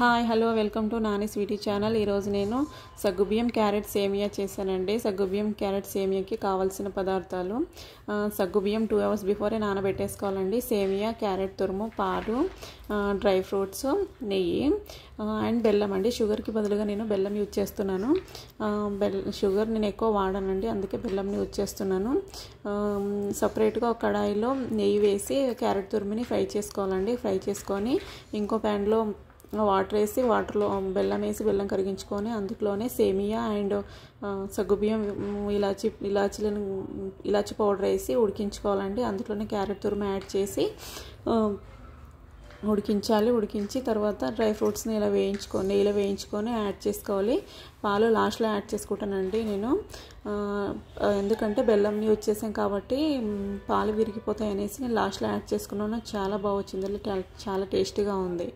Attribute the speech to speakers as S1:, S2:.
S1: hi hello welcome to Nani sweetie channel ఈరోజు నేను సగ్గుబియ్యం క్యారెట్ సేమియా చేశానండి సగ్గుబియ్యం క్యారెట్ సేమియాకి కావాల్సిన పదార్థాలు సగ్గుబియ్యం టూ అవర్స్ బిఫోరే నానబెట్టేసుకోవాలండి సేమియా క్యారెట్ తురుము పాలు డ్రై ఫ్రూట్స్ నెయ్యి అండ్ బెల్లం అండి షుగర్కి బదులుగా నేను బెల్లం యూజ్ చేస్తున్నాను బెల్ షుగర్ నేను ఎక్కువ వాడనండి అందుకే బెల్లంని యూజ్ చేస్తున్నాను సపరేట్గా ఒక కడాయిలో నెయ్యి వేసి క్యారెట్ తురుమిని ఫ్రై చేసుకోవాలండి ఫ్రై చేసుకొని ఇంకో ప్యాన్లో వాటర్ వేసి వాటర్లో బెల్లం వేసి బెల్లం కరిగించుకొని అందులోనే సేమియా అండ్ సగ్గుబియ్యం ఇలాచి ఇలాచీలను ఇలాచి పౌడర్ వేసి ఉడికించుకోవాలండి అందులోనే క్యారెట్ తురుము యాడ్ చేసి ఉడికించాలి ఉడికించి తర్వాత డ్రై ఫ్రూట్స్ని ఇలా వేయించుకో నెయ్యిలో వేయించుకొని యాడ్ చేసుకోవాలి పాలు లాస్ట్లో యాడ్ చేసుకుంటానండి నేను ఎందుకంటే బెల్లంని వచ్చేసాం కాబట్టి పాలు విరిగిపోతాయి అనేసి నేను లాస్ట్లో యాడ్ చేసుకున్నాను చాలా బాగా వచ్చింది చాలా టేస్టీగా ఉంది